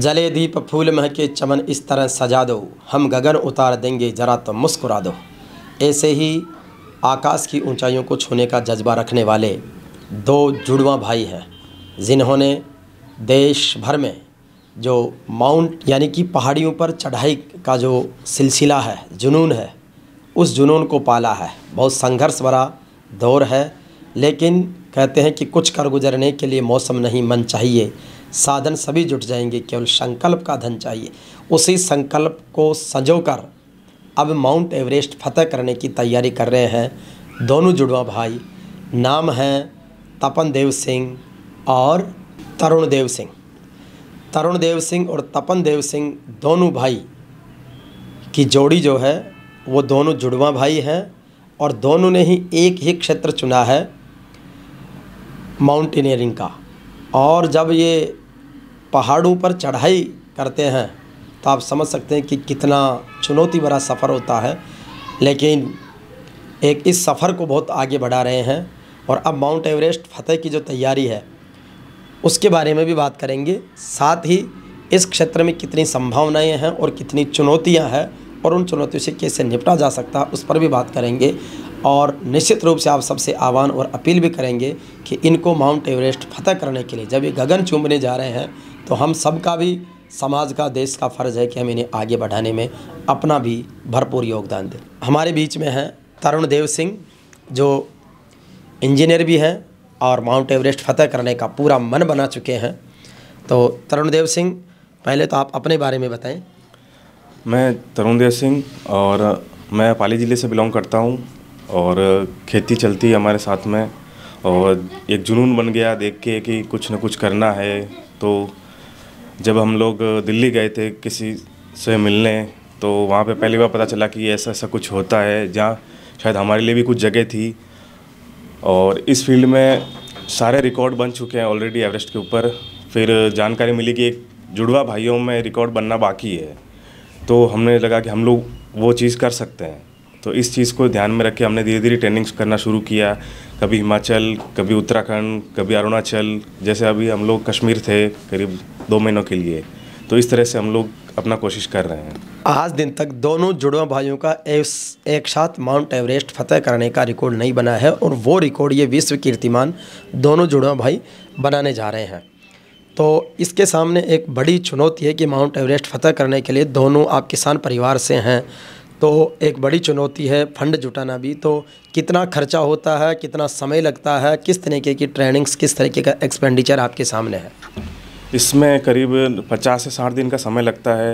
जले दीप फूल महके चमन इस तरह सजा दो हम गगन उतार देंगे जरा तो मुस्कुरा दो ऐसे ही आकाश की ऊंचाइयों को छूने का जज्बा रखने वाले दो जुड़वा भाई हैं जिन्होंने देश भर में जो माउंट यानी कि पहाड़ियों पर चढ़ाई का जो सिलसिला है जुनून है उस जुनून को पाला है बहुत संघर्ष भरा दौर है लेकिन कहते हैं कि कुछ कर गुजरने के लिए मौसम नहीं मन चाहिए साधन सभी जुट जाएंगे केवल संकल्प का धन चाहिए उसी संकल्प को सजोकर अब माउंट एवरेस्ट फतेह करने की तैयारी कर रहे हैं दोनों जुड़वा भाई नाम हैं तपन देव सिंह और तरुण देव सिंह तरुण देव सिंह और तपन देव सिंह दोनों भाई की जोड़ी जो है वो दोनों जुड़वा भाई हैं और दोनों ने ही एक ही क्षेत्र चुना है माउंटेनियरिंग का और जब ये पहाड़ों पर चढ़ाई करते हैं तो आप समझ सकते हैं कि कितना चुनौती भरा सफ़र होता है लेकिन एक इस सफ़र को बहुत आगे बढ़ा रहे हैं और अब माउंट एवरेस्ट फतेह की जो तैयारी है उसके बारे में भी बात करेंगे साथ ही इस क्षेत्र में कितनी संभावनाएं हैं और कितनी चुनौतियां हैं और उन चुनौतियों से कैसे निपटा जा सकता है उस पर भी बात करेंगे और निश्चित रूप से आप सबसे आह्वान और अपील भी करेंगे कि इनको माउंट एवरेस्ट फतेह करने के लिए जब ये गगन चुंबने जा रहे हैं तो हम सब का भी समाज का देश का फ़र्ज़ है कि हम इन्हें आगे बढ़ाने में अपना भी भरपूर योगदान दें हमारे बीच में हैं तरुण देव सिंह जो इंजीनियर भी हैं और माउंट एवरेस्ट फतेह करने का पूरा मन बना चुके हैं तो तरुण देव सिंह पहले तो आप अपने बारे में बताएं मैं तरुण देव सिंह और मैं पाली ज़िले से बिलोंग करता हूँ और खेती चलती है हमारे साथ में और एक जुनून बन गया देख के कि कुछ ना कुछ करना है तो जब हम लोग दिल्ली गए थे किसी से मिलने तो वहाँ पे पहली बार पता चला कि ऐसा ऐसा कुछ होता है जहाँ शायद हमारे लिए भी कुछ जगह थी और इस फील्ड में सारे रिकॉर्ड बन चुके हैं ऑलरेडी एवरेस्ट के ऊपर फिर जानकारी मिली कि एक जुड़वा भाइयों में रिकॉर्ड बनना बाकी है तो हमने लगा कि हम लोग वो चीज़ कर सकते हैं तो इस चीज़ को ध्यान में रख के हमने धीरे धीरे ट्रेनिंग्स करना शुरू किया कभी हिमाचल कभी उत्तराखंड कभी अरुणाचल जैसे अभी हम लोग कश्मीर थे करीब दो महीनों के लिए तो इस तरह से हम लोग अपना कोशिश कर रहे हैं आज दिन तक दोनों जुड़वा भाइयों का एक साथ माउंट एवरेस्ट फतेह करने का रिकॉर्ड नहीं बना है और वो रिकॉर्ड ये विश्व कीर्तिमान दोनों जुड़वा भाई बनाने जा रहे हैं तो इसके सामने एक बड़ी चुनौती है कि माउंट एवरेस्ट फतेह करने के लिए दोनों आप किसान परिवार से हैं तो एक बड़ी चुनौती है फंड जुटाना भी तो कितना खर्चा होता है कितना समय लगता है किस तरीके की ट्रेनिंग्स किस तरीके का एक्सपेंडिचर आपके सामने है इसमें करीब पचास से साठ दिन का समय लगता है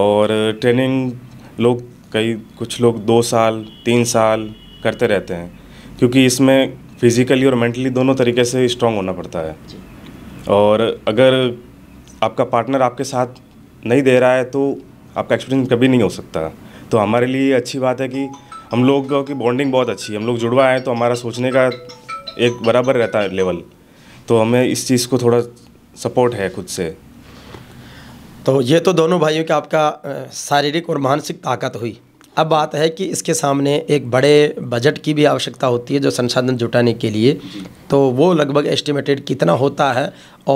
और ट्रेनिंग लोग कई कुछ लोग दो साल तीन साल करते रहते हैं क्योंकि इसमें फिज़िकली और मेंटली दोनों तरीके से स्ट्रांग होना पड़ता है और अगर आपका पार्टनर आपके साथ नहीं दे रहा है तो आपका एक्सपीरियंस कभी नहीं हो सकता तो हमारे लिए अच्छी बात है कि हम लोग की बॉन्डिंग बहुत अच्छी है हम लोग जुड़वा हैं तो हमारा सोचने का एक बराबर रहता है लेवल तो हमें इस चीज़ को थोड़ा सपोर्ट है खुद से तो ये तो दोनों भाइयों की आपका शारीरिक और मानसिक ताकत हुई अब बात है कि इसके सामने एक बड़े बजट की भी आवश्यकता होती है जो संसाधन जुटाने के लिए तो वो लगभग एस्टिमेटेड कितना होता है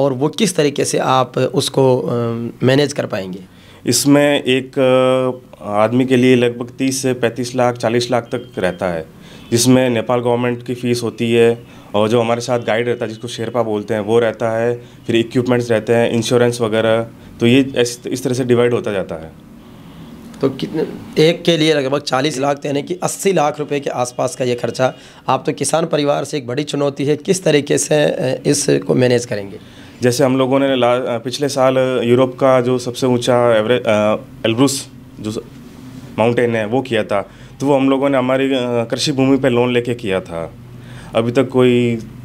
और वो किस तरीके से आप उसको मैनेज कर पाएंगे इसमें एक आदमी के लिए लगभग तीस से पैंतीस लाख चालीस लाख तक रहता है जिसमें नेपाल गवर्नमेंट की फ़ीस होती है और जो हमारे साथ गाइड रहता है जिसको शेरपा बोलते हैं वो रहता है फिर इक्विपमेंट्स रहते हैं इंश्योरेंस वगैरह तो ये इस तरह से डिवाइड होता जाता है तो कितने एक के लिए लगभग 40 लाख तो यानी कि 80 लाख रुपए के आसपास का ये खर्चा आप तो किसान परिवार से एक बड़ी चुनौती है किस तरीके से इसको मैनेज करेंगे जैसे हम लोगों ने पिछले साल यूरोप का जो सबसे ऊंचा एवरेज एलब्रूस जो माउंटेन है वो किया था तो वो हम लोगों ने हमारी कृषि भूमि पर लोन लेके किया था अभी तक कोई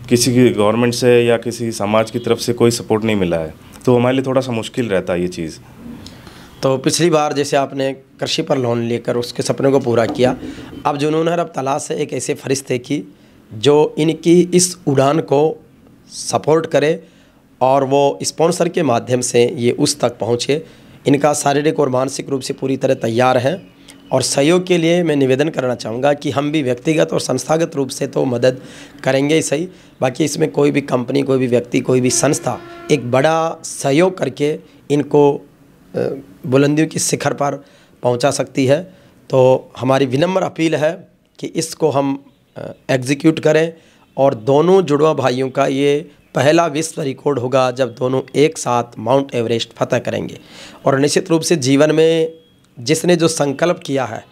किसी की गवर्नमेंट से या किसी समाज की तरफ से कोई सपोर्ट नहीं मिला है तो हमारे लिए थोड़ा सा मुश्किल रहता है ये चीज़ तो पिछली बार जैसे आपने कृषि पर लोन लेकर उसके सपने को पूरा किया अब जुनून अब तलाश है एक ऐसे फरिश्ते की जो इनकी इस उड़ान को सपोर्ट करे और वो स्पॉन्सर के माध्यम से ये उस तक पहुँचे इनका शारीरिक और मानसिक रूप से पूरी तरह तैयार है और सहयोग के लिए मैं निवेदन करना चाहूँगा कि हम भी व्यक्तिगत और संस्थागत रूप से तो मदद करेंगे ही सही बाकी इसमें कोई भी कंपनी कोई भी व्यक्ति कोई भी संस्था एक बड़ा सहयोग करके इनको बुलंदियों की शिखर पर पहुंचा सकती है तो हमारी विनम्र अपील है कि इसको हम एग्जीक्यूट करें और दोनों जुड़वा भाइयों का ये पहला विश्व रिकॉर्ड होगा जब दोनों एक साथ माउंट एवरेस्ट फतह करेंगे और निश्चित रूप से जीवन में जिसने जो संकल्प किया है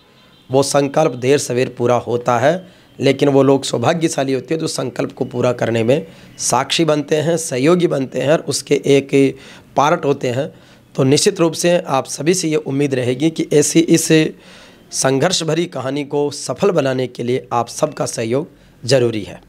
वो संकल्प देर सवेर पूरा होता है लेकिन वो लोग सौभाग्यशाली होते हैं जो संकल्प को पूरा करने में साक्षी बनते हैं सहयोगी बनते हैं और उसके एक पार्ट होते हैं तो निश्चित रूप से आप सभी से ये उम्मीद रहेगी कि ऐसी इस संघर्ष भरी कहानी को सफल बनाने के लिए आप सबका सहयोग ज़रूरी है